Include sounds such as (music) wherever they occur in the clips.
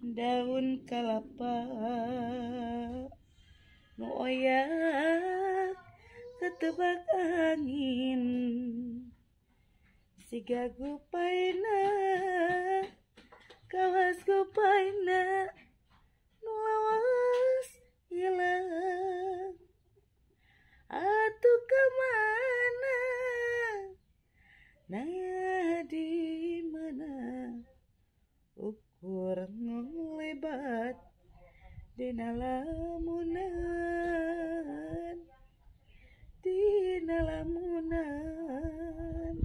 daun kelapa moya ketukakanin Sigagu pain Kasku pain Dina lamunan Dina lamunan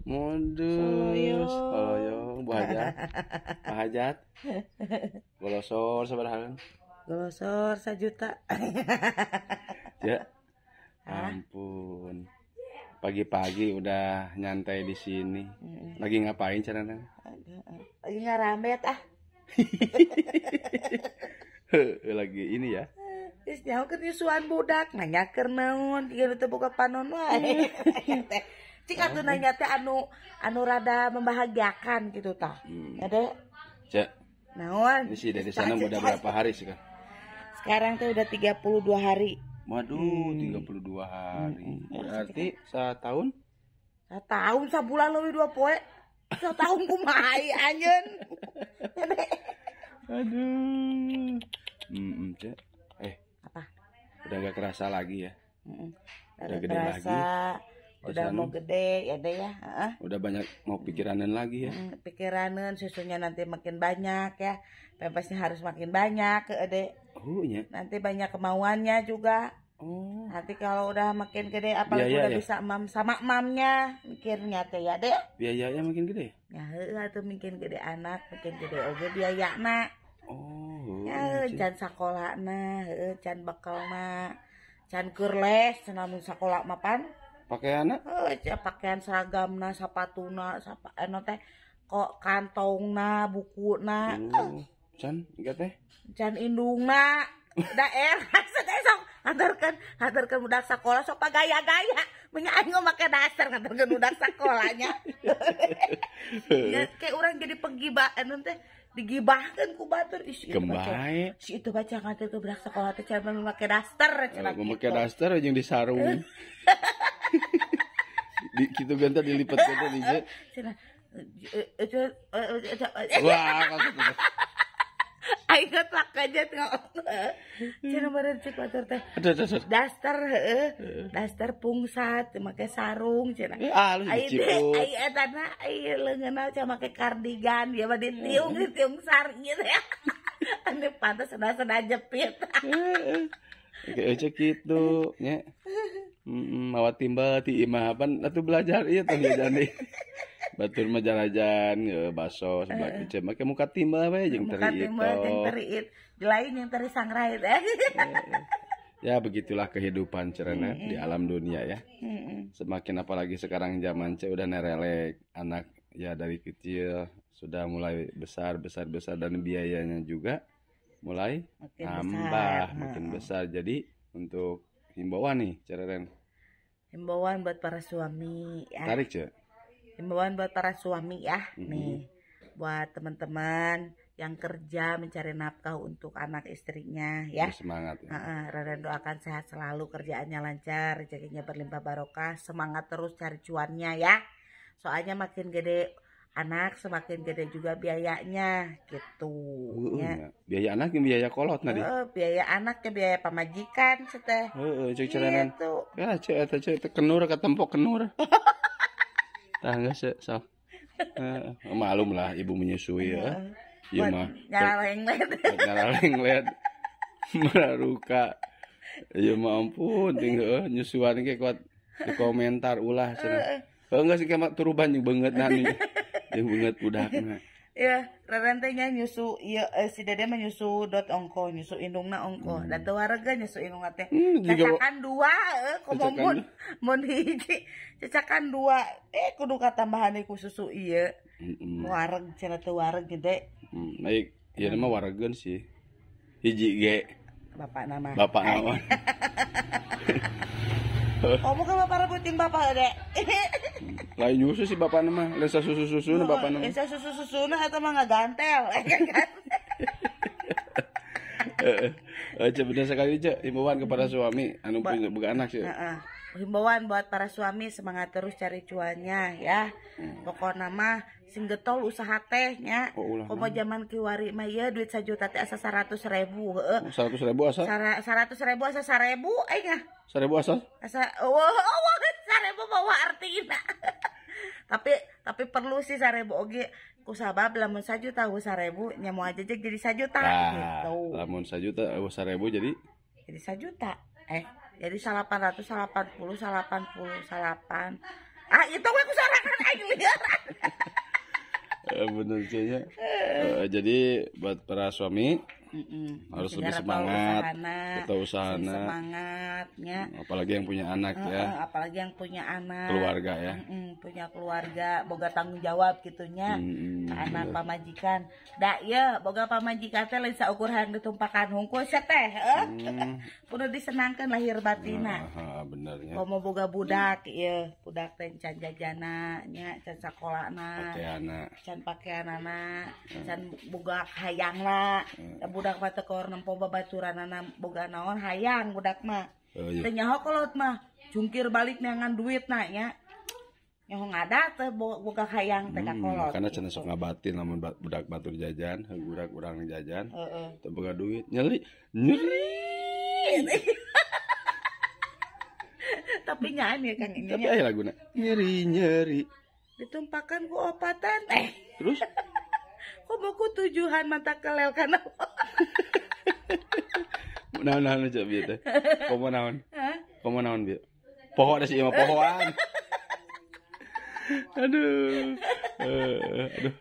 Modus Soloyo Bahajat (laughs) Bahajat Golosor sabarahan Golosor sajuta (laughs) Ya Ampun pagi-pagi udah nyantai di sini. Lagi ngapain caranya? Eh, lagi ngaramet ah. (laughs) (laughs) lagi ini ya eh, nyawa ke nyusuan budak nanya ke naon tiga itu buka panon wae (laughs) (laughs) cik atuh nanya teh anu anu rada membahagiakan gitu tah hmm. ada ya cek naon ini sih dari sana udah berapa hari sih kan sekarang tuh udah 32 hari waduh hmm. 32 hari hmm, hmm. berarti setahun setahun sebulan lebih dua poe setahun kumai anjen ya aduh Hmm, cek. Eh. Apa? Udah nggak kerasa lagi ya. Mm -mm. Udah gede kerasa, lagi. Udah mau gede ya deh ya. Uh. Udah banyak mau pikiranan lagi ya. Mm, pikiranan susunya nanti makin banyak ya. Pempesnya harus makin banyak ke deh. Oh, iya. Nanti banyak kemauannya juga. Oh. Nanti kalau udah makin gede apalagi ya, udah ya? bisa mam sama mamnya mikirnya teh ya deh. Biayanya makin gede. Ya, itu makin gede anak, makin gede aja biaya nak. Oh. Iya. can sekolah nah can bakal na can kurles senang anu sekolah mapan pakaian oh, pakaian seragam na sepatu sapa eno anu teh kok kantong na buku na oh, can enggak teh can indung na daerah (laughs) sok ngantarkan ngantarkan budak sekolah sok gaya gaya menyanyi pakai dasar ngantarkan budak sekolahnya (laughs) ya, kayak orang jadi penggibahan nanti digibahkan ku batur isi itu baca si itu baca ngatur itu berak sekolah teh cara memakai daster cara memakai daster aja yang disarung di kita gantar dilipat gantar di wah Ayo tak aja Cina barat hmm. cik motor teh. Daster heeh, daster pungsat pakai sarung cina. Ah, lu Ayo teh ayo etana ayo leungeunna cina pakai kardigan ya mah ditiung ditiung sar gitu ya. (laughs) Anu pantas sana-sana jepit. Oke, aja gitu, ya. Mawat timbal ti imahapan atuh belajar ieu tah jadi batur mah jalajan ya baso sebelah uh, kece make muka timah we jeung teri itu muka timah jeung lain yang teri sangrai eh. ya begitulah kehidupan cerana mm -hmm. di alam dunia ya mm -hmm. semakin apalagi sekarang zaman cewek udah nerelek anak ya dari kecil sudah mulai besar besar besar dan biayanya juga mulai makin tambah besar. makin besar jadi untuk himbauan nih cerana. himbauan buat para suami ya. tarik cek himbauan buat para suami ya mm -hmm. nih buat teman-teman yang kerja mencari nafkah untuk anak istrinya ya. Semangat. Ya. Uh, Raden doakan sehat selalu, kerjaannya lancar, rezekinya berlimpah barokah, semangat terus cari cuannya ya. Soalnya makin gede anak semakin gede juga biayanya gitu. Uh, uh, ya. Biaya anak biaya kolot nanti. Uh, biaya ke biaya pemajikan seteh. uh, uh, gitu. Ya, cek kenur ketempok kenur. (laughs) tangga sih so. Uh, eh, malum lah ibu menyusui ya iya. Iya, (laughs) ya mah nyaleng led nyaleng led meraruka ya mah ampun tinggal eh, nyusuan kayak kuat di komentar ulah sana oh, eh. enggak sih kamar turuban yang banget nani yang banget budaknya Iya, rantainya nyusu iya eh, si Dede menyusu dot ongko, nyusu indungna ongko. Hmm. Da warga nyusu indung teh. Hmm, cacakan dua eh kumomun mun hiji cacakan dua eh kudu katambahan ku susu iya Heeh. Mm hmm. wareg cenah teu wareg gede. Hmm, baik. Ya nama hmm. waregeun sih. Hiji ge. Bapak nama. Bapak (laughs) nama. oh, bukan bapak rebutin bapak, Dek. (laughs) lain susu si bapak nama lensa susu susu nah, oh, bapak nama lensa susu susu nah atau mah nggak gantel Aja ya kan? eh, eh. eh, benar sekali aja himbauan kepada hmm. suami anu punya bukan anak sih. himbauan buat para suami semangat terus cari cuannya ya. Hmm. pokok nama singgetol sing getol usaha tehnya. Oh, Komo zaman kiwari mah ya duit sajuta teh asa seratus ribu. Oh, seratus ribu asa? Seratus ribu asa seribu, aing Seribu asa? Asa, wow oh, sarebo bawa artinya (laughs) tapi tapi perlu sih sarebo oge kusabab lamun sajuta hu sarebo nyamu aja jadi sajuta nah, gitu lamun sajuta hu sarebo jadi jadi sajuta eh jadi salapan ratus salapan puluh salapan puluh salapan ah itu gue kusarangan aing liaran (laughs) eh, bener sih (laughs) eh, uh, jadi buat para suami Ya. Mm -mm. Harus Jadi lebih semangat. Kita usaha Semangatnya. Apalagi yang punya anak mm -mm. ya. Apalagi yang punya anak. Keluarga ya. Mm -mm. Punya keluarga, boga tanggung jawab gitunya. Mm -mm. anak pamajikan. dak ya, boga pamajikan teh lain saukur hang ditumpakan hungkul ya teh. Mm. (laughs) disenangkan lahir batina. Nah, bener ya. Mau boga budak mm. ya, budak teh can jajana nya, can sekolah na. Can pakaian anak, can boga hayang lah. Mm budak mah tekor nempo babaturanana boga naon hayang budak mah. Oh, iya. Tenyaho kolot mah jungkir balik neangan duit na nya. Nyaho ngada teh boga hayang teh hmm, kolot. Karena cenah gitu. sok ngabatin lamun budak batur jajan, budak urang jajan. Heeh. Teu boga duit, nyeri nyeri. (laughs) Tapi nyaan ya kan ini. Tapi aya laguna. Nyeri nyeri. Ditumpakan ku opatan. Eh. Terus (laughs) homoku tujuan mata kelel karena (laughs) naon naon aja biar. teh komo naon Kau naon bieu biar? Pohon si mah (laughs) pohon aduh eh, eh, aduh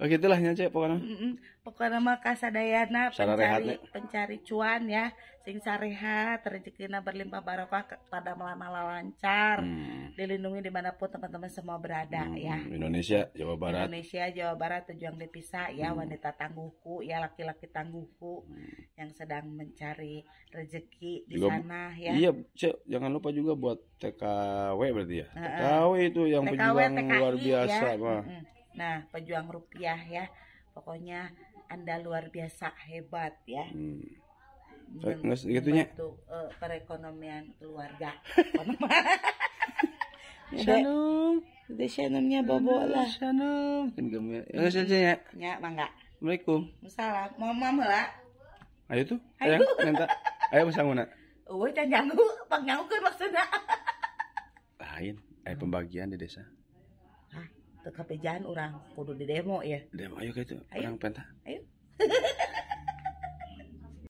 Oke oh, itulah lah pokoknya. Mm -mm. Pokoknya mah kasadayana pencari, pencari cuan ya. Sing sarehat, rezekina berlimpah barokah pada malam malam lancar. Hmm. Dilindungi dimanapun teman-teman semua berada hmm. ya. Indonesia, Jawa Barat. Indonesia, Jawa Barat tujuan dipisah ya. Hmm. Wanita tangguhku ya, laki-laki tangguhku hmm. yang sedang mencari rezeki di juga, sana ya. Iya, cek, jangan lupa juga buat TKW berarti ya. Uh -uh. TKW itu yang TKW, pejuang TKI, luar ya. biasa ya. mah. Mm Nah, pejuang rupiah ya. Pokoknya Anda luar biasa hebat ya. Hmm. Nges Uh, eh, perekonomian keluarga. (laughs) Shalom. udah shanumnya bobo lah. Shalom. Kan gemil. Nges aja ya. Ya, mangga. Assalamualaikum. Salam. Mama mela. Ayo tuh. Ayo Nanti. Ayo nguna. Woi, jangan janggu, kan maksudnya. Lain, ayo eh, pembagian di desa ke orang kudu di demo ya demo ayo gitu ayo. orang penta ayo (laughs)